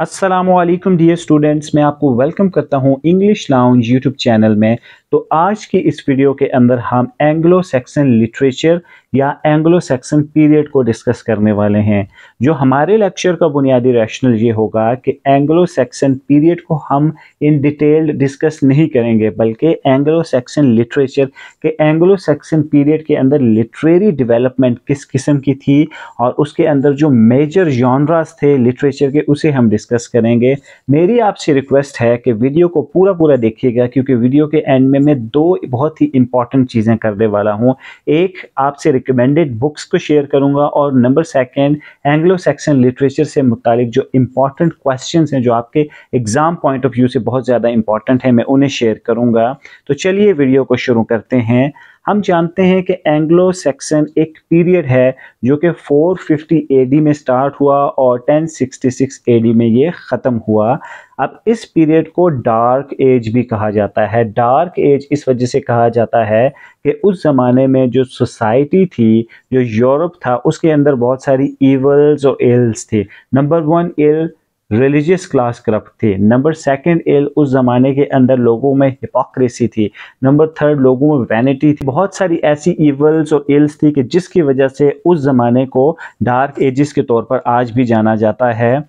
Aslam dear students मैं आपको welcome करता हूँ इंग्लिश लाउंज यूट्यूब चैनल में तो आज की इस वीडियो के अंदर हम एंग्लो सेक्सन लिटरेचर या एंग्लो सैक्सन पीरियड को डिस्कस करने वाले हैं जो हमारे लेक्चर का बुनियादी रैशनल ये होगा कि एंग्लो सैक्सन पीरियड को हम इन डिटेल्ड डिस्कस नहीं करेंगे बल्कि एंग्लो सैक्सन लिटरेचर के एंग्लो सैक्सन पीरियड के अंदर लिटरेरी डिवेलपमेंट किस किस्म की थी और उसके अंदर जो मेजर जॉनराज थे लिटरेचर के उसे हम डिस्कस करेंगे मेरी आपसे रिक्वेस्ट है कि वीडियो को पूरा पूरा देखिएगा क्योंकि वीडियो के एंड में मैं दो बहुत ही इंपॉर्टेंट चीज़ें करने वाला हूँ एक आपसे रिकमेंडेड बुक्स को शेयर करूंगा और number second Anglo Saxon literature से मुतालिक जो इंपॉर्टेंट क्वेश्चन हैं जो आपके एग्ज़ाम पॉइंट ऑफ व्यू से बहुत ज़्यादा इंपॉर्टेंट है मैं उन्हें शेयर करूंगा तो चलिए वीडियो को शुरू करते हैं हम जानते हैं कि एंग्लो सेक्सन एक पीरियड है जो कि 450 एडी में स्टार्ट हुआ और 1066 एडी में ये ख़त्म हुआ अब इस पीरियड को डार्क एज भी कहा जाता है डार्क एज इस वजह से कहा जाता है कि उस ज़माने में जो सोसाइटी थी जो यूरोप था उसके अंदर बहुत सारी ईवल्स और एल्स थे number one ill religious class corrupt थी नंबर सेकंड एल उस ज़माने के अंदर लोगों में हिपोक्रेसी थी नंबर थर्ड लोगों में वैनिटी थी बहुत सारी ऐसी इवल्स और एल्स थी कि जिसकी वजह से उस ज़माने को डार्क एजिस के तौर पर आज भी जाना जाता है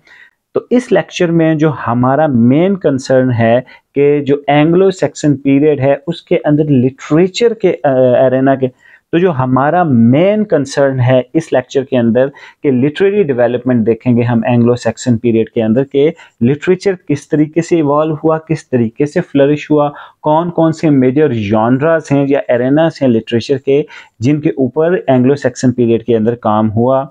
तो इस लेक्चर में जो हमारा मेन कंसर्न है कि जो एंग्लो सेक्शन पीरियड है उसके अंदर लिटरेचर के एरेना के तो जो हमारा मेन कंसर्न है इस लेक्चर के अंदर कि लिटरेरी डेवलपमेंट देखेंगे हम एंग्लो सैक्सन पीरियड के अंदर के लिटरेचर किस तरीके से इवॉल्व हुआ किस तरीके से फ्लरिश हुआ कौन कौन से मेजर जॉनरास हैं या एरेनास हैं लिटरेचर के जिनके ऊपर एंग्लो सैक्सन पीरियड के अंदर काम हुआ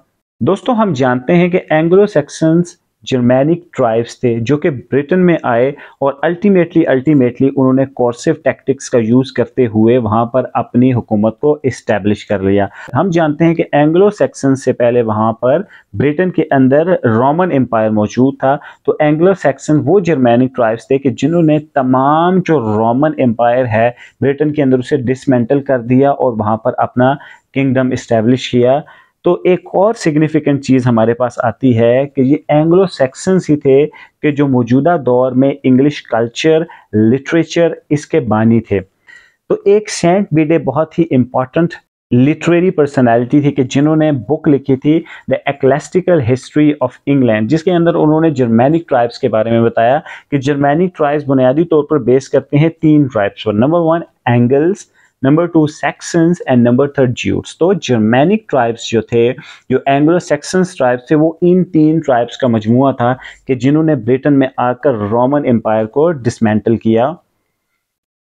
दोस्तों हम जानते हैं कि एंग्लो सैक्सन्स जर्मैनिक ट्राइब्स थे जो कि ब्रिटेन में आए और अल्टीमेटली अल्टीमेटली उन्होंने कॉर्सिव टैक्टिक्स का यूज़ करते हुए वहाँ पर अपनी हुकूमत को इस्टेब्लिश कर लिया हम जानते हैं कि एंग्लो सेक्सन से पहले वहाँ पर ब्रिटेन के अंदर रोमन एम्पायर मौजूद था तो एंग्लो सेक्सन वो जर्मैनिक ट्राइब्स थे कि जिन्होंने तमाम जो रोमन एम्पायर है ब्रिटेन के अंदर उसे डिसमेंटल कर दिया और वहाँ पर अपना किंगडम इस्टेब्लिश किया तो एक और सिग्निफिकेंट चीज़ हमारे पास आती है कि ये एंग्लो सेक्सन्स ही थे कि जो मौजूदा दौर में इंग्लिश कल्चर लिटरेचर इसके बानी थे तो एक सेंट बीडे बहुत ही इम्पॉर्टेंट लिटरेरी पर्सनालिटी थी कि जिन्होंने बुक लिखी थी the ecclesiastical history of England जिसके अंदर उन्होंने जर्मैनिक ट्राइब्स के बारे में बताया कि जर्मैनिक ट्राइब्स बुनियादी तौर पर बेस करते हैं तीन ट्राइब्स पर number one Angles number two Saxons and number third Jutes तो जर्मेनिक ट्राइब्स जो थे जो एंग्लो सेक्सन्स ट्राइब्स थे वो इन तीन ट्राइब्स का मजमु था कि जिन्होंने ब्रिटेन में आकर रोमन एम्पायर को डिसमेंटल किया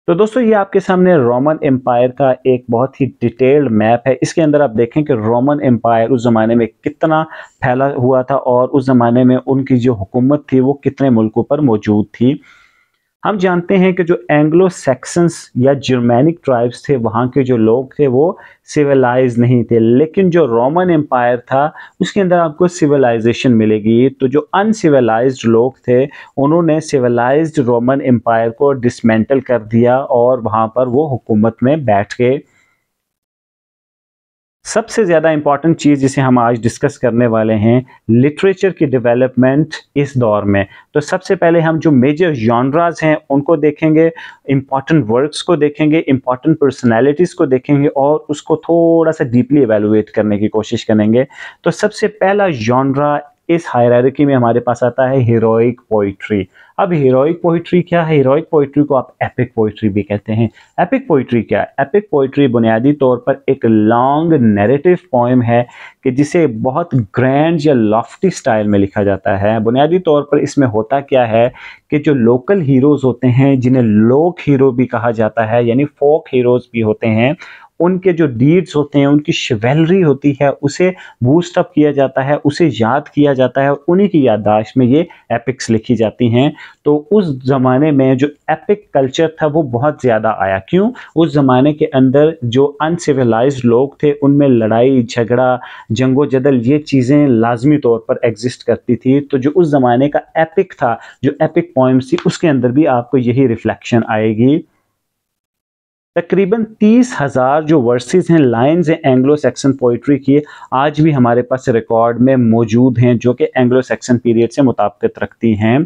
तो दोस्तों ये आपके सामने रोमन एम्पायर का एक बहुत ही डिटेल्ड मैप है इसके अंदर आप देखें कि रोमन एम्पायर उस ज़माने में कितना फैला हुआ था और उस ज़माने में उनकी जो हुकूमत थी वो कितने मुल्कों पर मौजूद थी हम जानते हैं कि जो एंग्लो सैक्सन्स या जर्मैनिक ट्राइब्स थे वहाँ के जो लोग थे वो सिविलाइज नहीं थे लेकिन जो रोमन एम्पायर था उसके अंदर आपको सिविलाइजेशन मिलेगी तो जो अनसिविलाइज लोग थे उन्होंने सिविलाइज्ड रोमन एम्पायर को डिसमेंटल कर दिया और वहाँ पर वो हुकूमत में बैठ गए सबसे ज़्यादा इम्पॉर्टेंट चीज़ जिसे हम आज डिस्कस करने वाले हैं लिटरेचर की डेवलपमेंट इस दौर में तो सबसे पहले हम जो मेजर जॉनराज हैं उनको देखेंगे इम्पॉर्टेंट वर्क्स को देखेंगे इम्पॉर्टेंट पर्सनालिटीज़ को देखेंगे और उसको थोड़ा सा डीपली एवेलुएट करने की कोशिश करेंगे तो सबसे पहला जॉनरा इस हायरकी में हमारे पास आता है हीरोइक पोइट्री अब हीरोइक पोइट्री क्या है हीरोइक पोइट्री को आप एपिक पोइट्री भी कहते हैं एपिक पोइट्री क्या है एपिक पोइट्री बुनियादी तौर पर एक लॉन्ग नैरेटिव पोइम है कि जिसे बहुत ग्रैंड या लॉफ्टी स्टाइल में लिखा जाता है बुनियादी तौर पर इसमें होता क्या है कि जो लोकल हीरोज़ होते हैं जिन्हें लोक हीरो भी कहा जाता है यानी फोक हीरोज़ भी होते हैं उनके जो डीड्स होते हैं उनकी शिवेलरी होती है उसे बूस्टअप किया जाता है उसे याद किया जाता है उन्हीं की याददाश्त में ये एपिक्स लिखी जाती हैं तो उस ज़माने में जो एपिक कल्चर था वो बहुत ज़्यादा आया क्यों उस ज़माने के अंदर जो अनसिविलाइज लोग थे उनमें लड़ाई झगड़ा जंगो जदल ये चीज़ें लाजमी तौर पर एग्जिस्ट करती थी तो जो उस ज़माने का एपिक था जो एपिक पॉइंट्स थी उसके अंदर भी आपको यही रिफ्लेक्शन आएगी तकरीबन तीस हज़ार जो वर्सेस हैं लाइंस हैं एंग्लो सेक्सन पोइट्री की आज भी हमारे पास रिकॉर्ड में मौजूद हैं जो कि एंग्लो सेक्सन पीरियड से मुताबिक रखती हैं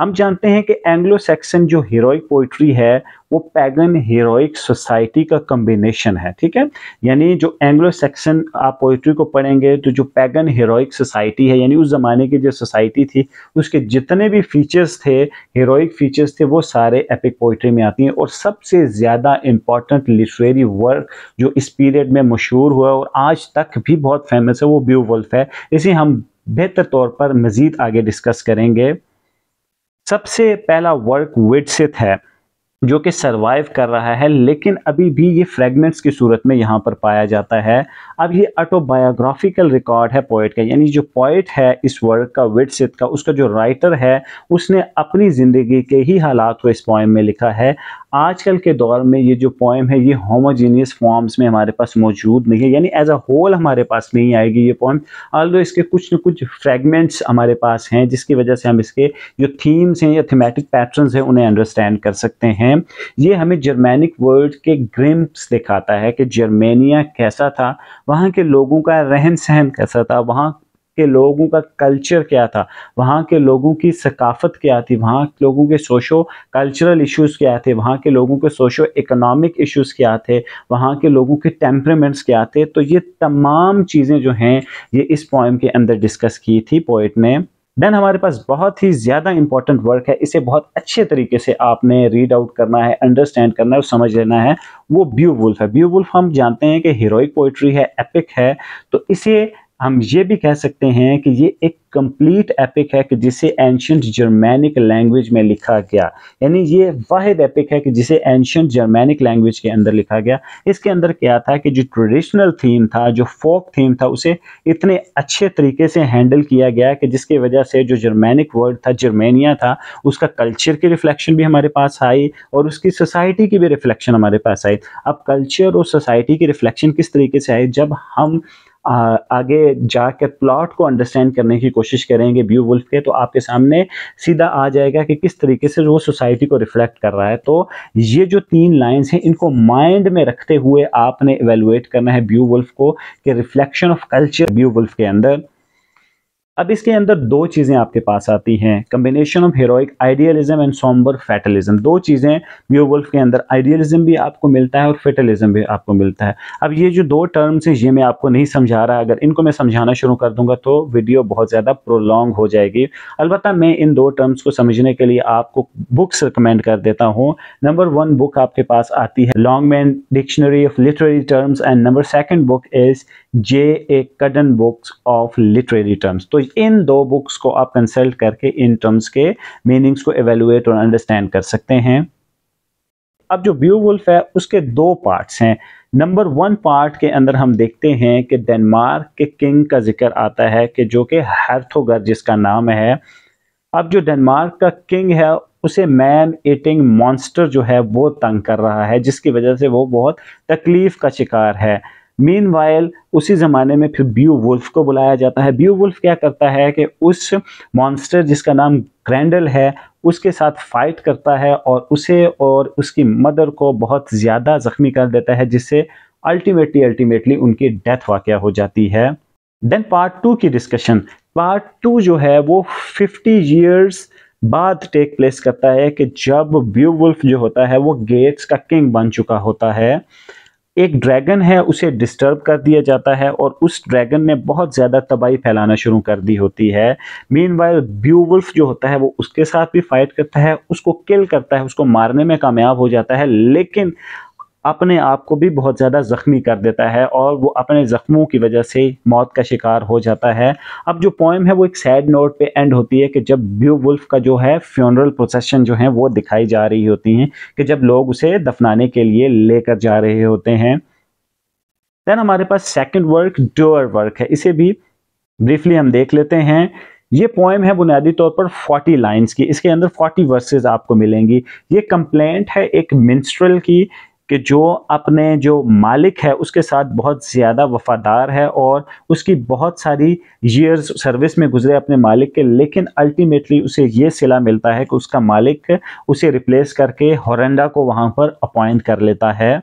हम जानते हैं कि एंग्लो सैक्सन जो हीरोइक पोइट्री है वो पैगन हीरोइक सोसाइटी का कम्बिनेशन है ठीक है यानी जो एंग्लो सैक्सन आप पोइट्री को पढ़ेंगे तो जो पैगन हीरोइक सोसाइटी है यानी उस ज़माने की जो सोसाइटी थी उसके जितने भी फीचर्स थे हीरोइक फीचर्स थे वो सारे एपिक पोइट्री में आती हैं और सबसे ज़्यादा इम्पॉर्टेंट लिटरेरी वर्क जो इस पीरियड में मशहूर हुआ और आज तक भी बहुत फेमस है वो ब्यू है इसे हम बेहतर तौर पर मज़ीद आगे डिस्कस करेंगे सबसे पहला वर्क विडसिथ है जो कि सरवाइव कर रहा है लेकिन अभी भी ये फ्रेगमेंट्स की सूरत में यहाँ पर पाया जाता है अब ये ऑटोबायोग्राफिकल रिकॉर्ड है पोइट का यानी जो पोइट है इस वर्क का विटसित का उसका जो राइटर है उसने अपनी ज़िंदगी के ही हालात को इस पॉइम में लिखा है आजकल के दौर में ये जो पोएम है ये होमोजीनियस फॉर्म्स में हमारे पास मौजूद नहीं है यानी एज अ होल हमारे पास नहीं आएगी ये पोएम आल्दो इसके कुछ न कुछ फ्रेगमेंट्स हमारे पास हैं जिसकी वजह से हम इसके जो थीम्स हैं या थीमेटिक पैटर्न्स हैं उन्हें अंडरस्टैंड कर सकते हैं ये हमें जर्मेनिक वर्ल्ड के ग्रिम्स दिखाता है कि जर्मेनिया कैसा था वहाँ के लोगों का रहन सहन कैसा था वहाँ के लोगों का कल्चर क्या था वहाँ के लोगों की सकाफत क्या थी वहाँ के लोगों के सोशो कल्चरल इश्यूज़ क्या थे वहाँ के लोगों के सोशो इकोनॉमिक इश्यूज़ क्या थे वहाँ के लोगों के टेम्परेमेंट्स क्या थे तो ये तमाम चीज़ें जो हैं ये इस पॉइम के अंदर डिस्कस की थी पोइट ने देन हमारे पास बहुत ही ज़्यादा इंपॉर्टेंट वर्क है इसे बहुत अच्छे तरीके से आपने रीड आउट करना है अंडरस्टैंड करना है और समझ लेना है वो ब्यू वुल्फ है ब्यू वुल्फ हम जानते हैं कि हीरोइक पोइट्री है एपिक है तो इसे हम ये भी कह सकते हैं कि ये एक कंप्लीट एपिक है कि जिसे एंशंट जर्मेनिक लैंग्वेज में लिखा गया यानी ये वाहिद एपिक है कि जिसे एंशंट जर्मेनिक लैंग्वेज के अंदर लिखा गया इसके अंदर क्या था कि जो ट्रेडिशनल थीम था जो फोक थीम था उसे इतने अच्छे तरीके से हैंडल किया गया कि जिसकी वजह से जो जर्मेनिक वर्ड था जर्मेनिया था उसका कल्चर की रिफ्लेक्शन भी हमारे पास आई और उसकी सोसाइटी की भी रिफ्लेक्शन हमारे पास आई अब कल्चर और सोसाइटी की रिफ्लेक्शन किस तरीके से आई जब हम आगे जाकर प्लॉट को अंडरस्टैंड करने की कोशिश करेंगे ब्यू वुल्फ के तो आपके सामने सीधा आ जाएगा कि किस तरीके से वो सोसाइटी को रिफ्लेक्ट कर रहा है तो ये जो तीन लाइन्स हैं इनको माइंड में रखते हुए आपने एवेलुएट करना है ब्यू वुल्फ को कि reflection of culture Beowulf के अंदर अब इसके अंदर दो चीज़ें आपके पास आती हैं combination of heroic idealism and sombre fatalism दो चीज़ें ब्यूवुल्फ के अंदर आइडियलिज्म भी आपको मिलता है और फेटलिज्म भी आपको मिलता है अब ये जो दो टर्म्स हैं ये मैं आपको नहीं समझा रहा अगर इनको मैं समझाना शुरू कर दूंगा तो वीडियो बहुत ज़्यादा प्रोलॉन्ग हो जाएगी अलबत्त मैं इन दो टर्म्स को समझने के लिए आपको बुक्स रिकमेंड कर देता हूँ नंबर वन बुक आपके पास आती है Longman dictionary of literary terms and number second book is J A Cuddon books of literary terms तो लैंग्वेज इन दो बुक्स को आप कंसल्ट करके इन टर्म्स के मीनिंग्स को एवेलुएट और अंडरस्टैंड कर सकते हैं अब जो ब्यू वुल्फ है उसके दो पार्ट्स हैं नंबर वन पार्ट के अंदर हम देखते हैं कि डेनमार्क के किंग का जिक्र आता है कि जो कि हर्थोगर जिसका नाम है अब जो डेनमार्क का किंग है उसे मैन ईटिंग मॉन्स्टर जो है वो तंग कर रहा है जिसकी वजह से वो बहुत तकलीफ़ का शिकार है मीन उसी ज़माने में फिर बियो वुल्फ को बुलाया जाता है बियो वुल्फ क्या करता है कि उस मॉन्स्टर जिसका नाम ग्रैंडल है उसके साथ फाइट करता है और उसे और उसकी मदर को बहुत ज़्यादा ज़ख्मी कर देता है जिससे अल्टीमेटली अल्टीमेटली उनकी डेथ वाक़ हो जाती है देन पार्ट टू की डिस्कशन पार्ट टू जो है वो फिफ्टी ईयर्स बाद टेक प्लेस करता है कि जब ब्यूवुल्फ जो होता है वो गेट्स का किंग बन चुका होता है एक ड्रैगन है उसे डिस्टर्ब कर दिया जाता है और उस ड्रैगन ने बहुत ज़्यादा तबाही फैलाना शुरू कर दी होती है मीन वाइल ब्यूवुल्फ जो होता है वो उसके साथ भी फाइट करता है उसको किल करता है उसको मारने में कामयाब हो जाता है लेकिन अपने आप को भी बहुत ज़्यादा ज़ख्मी कर देता है और वो अपने ज़ख्मों की वजह से मौत का शिकार हो जाता है अब जो पोएम है वो एक सैड नोट पे एंड होती है कि जब ब्यू वुल्फ का जो है फ्यूनरल प्रोसेशन जो है वो दिखाई जा रही होती हैं कि जब लोग उसे दफनाने के लिए लेकर जा रहे होते हैं देन हमारे पास सेकेंड वर्क डोअर वर्क है इसे भी ब्रीफली हम देख लेते हैं ये पोएम है बुनियादी तौर पर 40 लाइंस की इसके अंदर 40 वर्सेस आपको मिलेंगी ये कंप्लेंट है एक मिंस्ट्रल की कि जो अपने जो मालिक है उसके साथ बहुत ज़्यादा वफादार है और उसकी बहुत सारी ईयर्स सर्विस में गुजरे अपने मालिक के लेकिन अल्टीमेटली उसे ये सिला मिलता है कि उसका मालिक उसे रिप्लेस करके हॉरेंडा को वहाँ पर अपॉइंट कर लेता है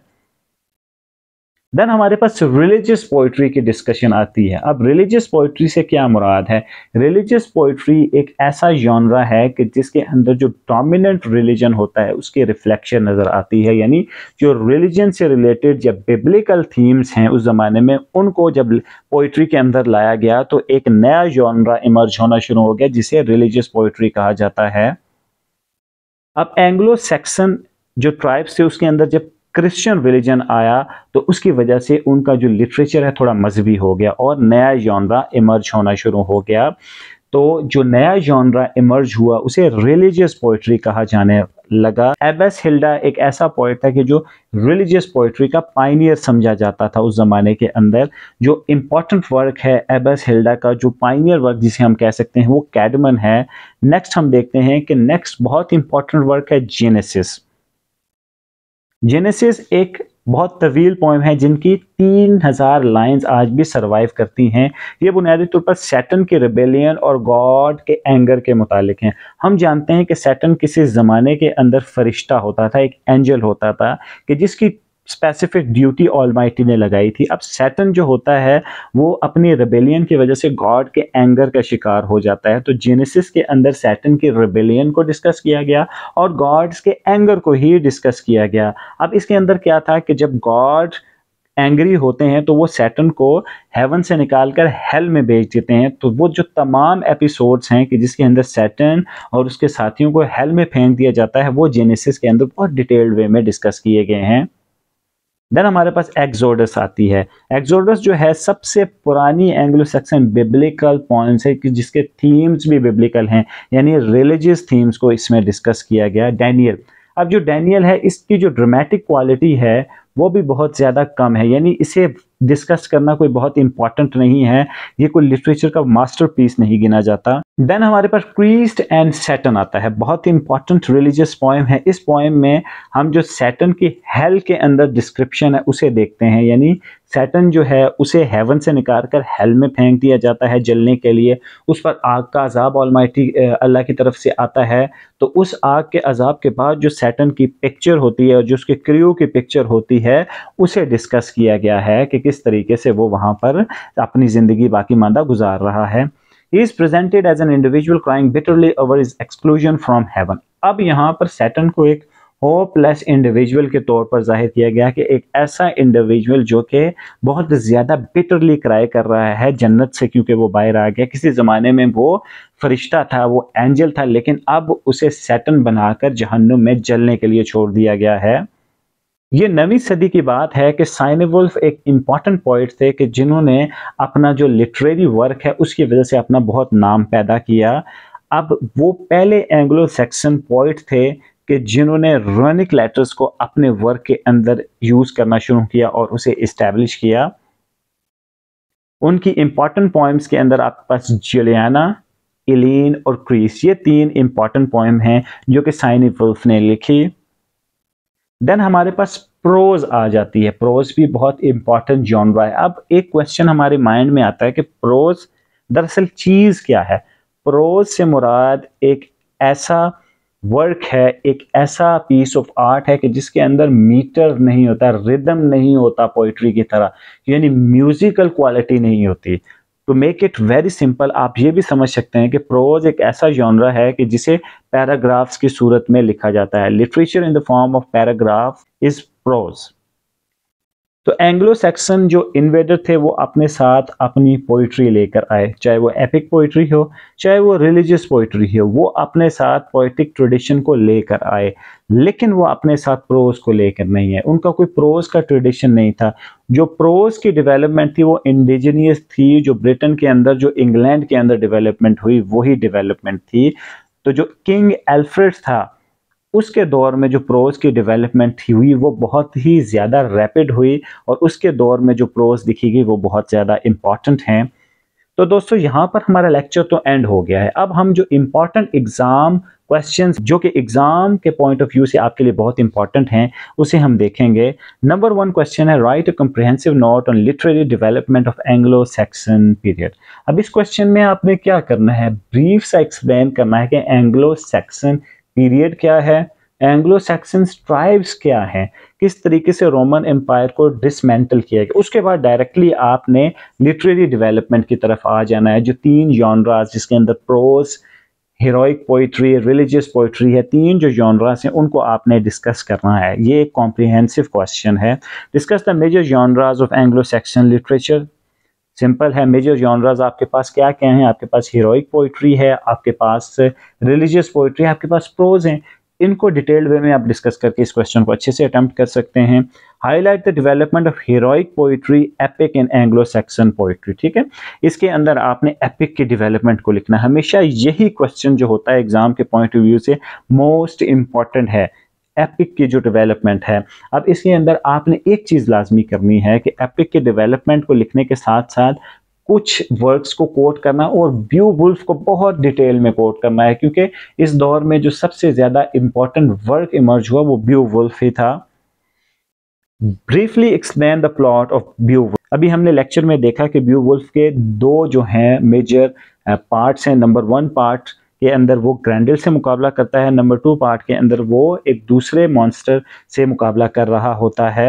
देन हमारे पास रिलीजियस पोइट्री की डिस्कशन आती है अब रिलीजियस पोइट्री से क्या मुराद है रिलीजियस पोइट्री एक ऐसा जॉनरा है कि जिसके अंदर जो डोमिनेंट रिलीजन होता है उसकी रिफ्लेक्शन नज़र आती है यानी जो रिलीजन से रिलेटेड जब बिब्लिकल थीम्स हैं उस ज़माने में उनको जब पोइट्री के अंदर लाया गया तो एक नया जॉनरा इमर्ज होना शुरू हो गया जिसे रिलीजियस पोइट्री कहा जाता है अब एंग्लो सैक्सन जो ट्राइब्स थे उसके अंदर जब क्रिश्चियन रिलीजन आया तो उसकी वजह से उनका जो लिटरेचर है थोड़ा मजहबी हो गया और नया जॉनरा इमर्ज होना शुरू हो गया तो जो नया जौनरा इमर्ज हुआ उसे रिलीजियस पोइट्री कहा जाने लगा एबस हिल्डा एक ऐसा पोइट था कि जो रिलीजियस पोइट्री का पाइनियर समझा जाता था उस ज़माने के अंदर जो इम्पोर्टेंट वर्क है एबस हिल्डा का जो पाइनियर वर्क जिसे हम कह सकते हैं वो कैडमन है नेक्स्ट हम देखते हैं कि नेक्स्ट बहुत इंपॉर्टेंट वर्क है जेनेसिस जेनेसिस एक बहुत तवील पोएम है जिनकी 3000 लाइन्स आज भी सरवाइव करती हैं ये बुनियादी तौर पर सैटन के रिबेलियन और गॉड के एंगर के मुतालिक हैं हम जानते हैं कि सैटन किसी ज़माने के अंदर फरिश्ता होता था एक एंजल होता था कि जिसकी स्पेसिफिक ड्यूटी ऑल ने लगाई थी अब सैटन जो होता है वो अपनी रेबेलियन की वजह से गॉड के एंगर का शिकार हो जाता है तो जेनेसिस के अंदर सैटन की रेबेलियन को डिस्कस किया गया और गॉड्स के एंगर को ही डिस्कस किया गया अब इसके अंदर क्या था कि जब गॉड एंग्री होते हैं तो वो सैटन को हेवन से निकालकर हेल में भेज देते हैं तो वो जो तमाम एपिसोड्स हैं कि जिसके अंदर सैटन और उसके साथियों को हेल में फेंक दिया जाता है वो जेनेसिस के अंदर बहुत डिटेल्ड वे में डिस्कस किए गए हैं देन हमारे पास एक्सोडस आती है एक्सोडस जो है सबसे पुरानी एंग्लो सेक्शन बिब्लिकल पॉइंट्स है कि जिसके थीम्स भी बिब्लिकल हैं यानी रिलीजियस थीम्स को इसमें डिस्कस किया गया डैनियल अब जो डैनियल है इसकी जो ड्रामेटिक क्वालिटी है वो भी बहुत ज़्यादा कम है यानी इसे डिस्कस करना कोई बहुत इंपॉर्टेंट नहीं है ये कोई लिटरेचर का मास्टरपीस नहीं गिना जाता देन हमारे पास क्रीस्ट एंड सैटन आता है बहुत इंपॉर्टेंट रिलीजियस पॉइम है इस पॉइम में हम जो सैटन की हेल के अंदर डिस्क्रिप्शन है उसे देखते हैं यानी सैटन जो है उसे हेवन से निकाल कर हेल में फेंक दिया जाता है जलने के लिए उस पर आग का अजाब ऑलमाइटी अल्लाह की तरफ से आता है तो उस आग के अजाब के बाद जो सैटन की पिक्चर होती है और जो उसके क्रियो की पिक्चर होती है उसे डिस्कस किया गया है कि किस तरीके से वो वहाँ पर अपनी ज़िंदगी बाकी मादा गुजार रहा है he is presented as an individual crying bitterly over his exclusion from heaven अब यहाँ पर सैटन को एक होपलेस इंडिविजुअल के तौर पर जाहिर किया गया कि एक ऐसा इंडिविजुअल जो कि बहुत ज़्यादा बिटरली क्राई कर रहा है जन्नत से क्योंकि वो बाहर आ गया किसी ज़माने में वो फरिश्ता था वो एंजल था लेकिन अब उसे सैटन बनाकर जहन्नुम में जलने के लिए छोड़ दिया गया है ये नवी सदी की बात है कि साइनवुल्फ एक इम्पॉर्टेंट पॉइंट थे कि जिन्होंने अपना जो लिटरेरी वर्क है उसकी वजह से अपना बहुत नाम पैदा किया अब वो पहले एंग्लो सेक्शन पॉइंट थे कि जिन्होंने रोनिक लेटर्स को अपने वर्क के अंदर यूज़ करना शुरू किया और उसे इस्टेब्लिश किया उनकी इंपॉर्टेंट पॉइंट्स के अंदर आपके पास जलियाना एलिन और क्रीस ये तीन इंपॉर्टेंट पॉइंट हैं जो कि साइनी वुल्फ ने लिखी देन हमारे पास प्रोज आ जाती है प्रोज भी बहुत इंपॉर्टेंट जॉनरा है अब एक क्वेश्चन हमारे माइंड में आता है कि प्रोज दरअसल चीज़ क्या है प्रोज से मुराद एक ऐसा वर्क है एक ऐसा पीस ऑफ आर्ट है कि जिसके अंदर मीटर नहीं होता रिदम नहीं होता पोइट्री की तरह यानी म्यूजिकल क्वालिटी नहीं होती to make it very simple आप ये भी समझ सकते हैं कि प्रोज एक ऐसा जॉनरा है कि जिसे पैराग्राफ्स की सूरत में लिखा जाता है literature in the form of paragraph is prose तो एंग्लो सैक्सन जो इन्वेडर थे वो अपने साथ अपनी पोइट्री लेकर आए चाहे वो एपिक पोइट्री हो चाहे वो रिलीजियस पोइट्री हो वो अपने साथ पोइटिक ट्रेडिशन को लेकर आए लेकिन वो अपने साथ प्रोज को लेकर नहीं आए उनका कोई प्रोज का ट्रेडिशन नहीं था जो प्रोज की डेवलपमेंट थी वो इंडिजिनियस थी जो ब्रिटेन के अंदर जो इंग्लैंड के अंदर डिवेलपमेंट हुई वही डिवेलपमेंट थी तो जो किंग एल्फ्रेड था उसके दौर में जो प्रोज़ की डेवलपमेंट हुई वो बहुत ही ज़्यादा रैपिड हुई और उसके दौर में जो प्रोज़ दिखी गई वो बहुत ज़्यादा इम्पॉर्टेंट हैं तो दोस्तों यहाँ पर हमारा लेक्चर तो एंड हो गया है अब हम जो इम्पॉर्टेंट एग्ज़ाम क्वेश्चन जो कि एग्ज़ाम के पॉइंट ऑफ व्यू से आपके लिए बहुत इंपॉर्टेंट हैं उसे हम देखेंगे नंबर वन क्वेश्चन है write a comprehensive note on literary development of Anglo Saxon period अब इस क्वेश्चन में आपने क्या करना है ब्रीफ सा एक्सप्लेन करना है कि एंग्लो सैक्सन पीरियड क्या है एंग्लो सैक्सन ट्राइब्स क्या हैं किस तरीके से रोमन एम्पायर को डिसमेंटल किया गया उसके बाद डायरेक्टली आपने लिटरेरी डेवलपमेंट की तरफ आ जाना है जो तीन जॉनराज जिसके अंदर prose heroic poetry religious poetry है तीन जो जॉनराज हैं उनको आपने डिस्कस करना है ये एक कॉम्प्रीहेंसिव क्वेश्चन है discuss the major genres of Anglo Saxon literature simple है मेजर जॉनराज आपके पास क्या क्या हैं आपके पास हीरोइक पोइट्री है आपके पास रिलीजियस पोइट्री है आपके पास प्रोज हैं इनको डिटेल्ड वे में आप डिस्कस करके इस क्वेश्चन को अच्छे से अटैम्प्ट कर सकते हैं highlight the development of heroic poetry epic in Anglo Saxon poetry ठीक है इसके अंदर आपने एपिक की डेवलपमेंट को लिखना हमेशा यही क्वेश्चन जो होता है एग्जाम के पॉइंट ऑफ व्यू से मोस्ट इंपॉर्टेंट है एपिक की जो डेवलपमेंट है अब इसके अंदर आपने एक चीज़ लाजमी करनी है कि एपिक के डेवलपमेंट को लिखने के साथ साथ कुछ वर्ड्स को कोट करना और ब्यू वुल्फ को बहुत डिटेल में कोट करना है क्योंकि इस दौर में जो सबसे ज़्यादा इंपॉर्टेंट वर्क इमर्ज हुआ वो ब्यू वुल्फ ही था briefly explain the plot of ब्यू अभी हमने लेक्चर में देखा कि ब्यू वुल्फ के दो जो हैं मेजर पार्ट्स uh, हैं नंबर वन पार्ट के अंदर वो ग्रैंडल से मुकाबला करता है नंबर टू पार्ट के अंदर वो एक दूसरे मॉन्स्टर से मुकाबला कर रहा होता है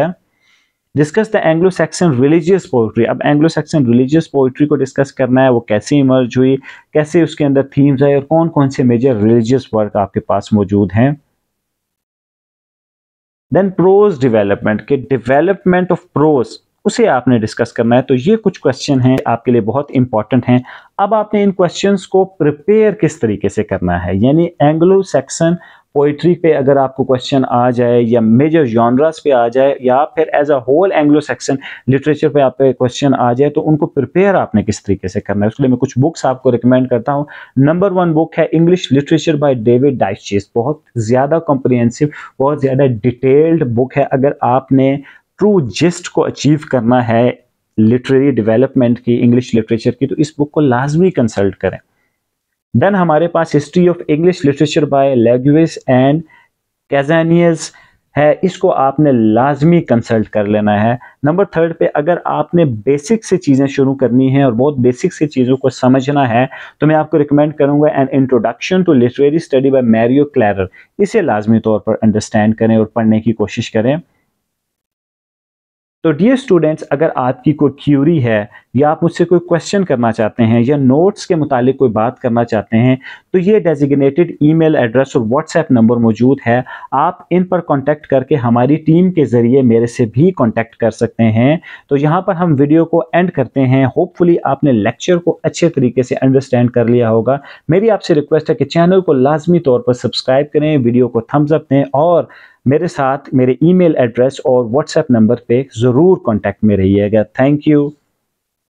discuss the Anglo Saxon religious poetry अब एंग्लो सैक्सन रिलीजियस पोइट्री को डिस्कस करना है वो कैसे इमर्ज हुई कैसे उसके अंदर थीम्स आए और कौन कौन से मेजर रिलीजियस वर्क आपके पास मौजूद हैं देन प्रोज डिवेलपमेंट के डिवेलपमेंट ऑफ प्रोज उसे आपने डिस्कस करना है तो ये कुछ क्वेश्चन हैं आपके लिए बहुत इंपॉर्टेंट हैं अब आपने इन क्वेश्चंस को प्रिपेयर किस तरीके से करना है यानी एंग्लो सेक्शन पोइट्री पे अगर आपको क्वेश्चन आ जाए या मेजर जॉनरास पे आ जाए या फिर as a whole Anglo Saxon literature पे आप क्वेश्चन आ जाए तो उनको प्रिपेयर आपने किस तरीके से करना है उसके लिए मैं कुछ बुक्स आपको रिकमेंड करता हूँ नंबर वन बुक है English literature by David Daiches बहुत ज़्यादा कॉम्प्रिहेंसिव बहुत ज़्यादा डिटेल्ड बुक है अगर आपने ट्रू जिस्ट को अचीव करना है लिटरेरी डेवलपमेंट की इंग्लिश लिटरेचर की तो इस बुक को लाजमी कंसल्ट करें देन हमारे पास history of English literature by Legouis and Cazamian है इसको आपने लाजमी कंसल्ट कर लेना है नंबर थर्ड पे अगर आपने बेसिक से चीज़ें शुरू करनी हैं और बहुत बेसिक से चीज़ों को समझना है तो मैं आपको रिकमेंड करूंगा an introduction to literary study by Mario Klarer इसे लाजमी तौर पर अंडरस्टैंड करें और पढ़ने की कोशिश करें तो डियर स्टूडेंट्स अगर आपकी कोई क्यूरी है या आप मुझसे कोई क्वेश्चन करना चाहते हैं या नोट्स के मुतालिक कोई बात करना चाहते हैं तो ये डेजिग्नेटेड ईमेल एड्रेस और व्हाट्सएप नंबर मौजूद है आप इन पर कांटेक्ट करके हमारी टीम के ज़रिए मेरे से भी कांटेक्ट कर सकते हैं तो यहाँ पर हम वीडियो को एंड करते हैं होपफुली आपने लेक्चर को अच्छे तरीके से अंडरस्टैंड कर लिया होगा मेरी आपसे रिक्वेस्ट है कि चैनल को लाजमी तौर पर सब्सक्राइब करें वीडियो को थम्सअप दें और मेरे साथ मेरे ईमेल एड्रेस और व्हाट्सएप नंबर पे ज़रूर कांटेक्ट में रहिएगा थैंक यू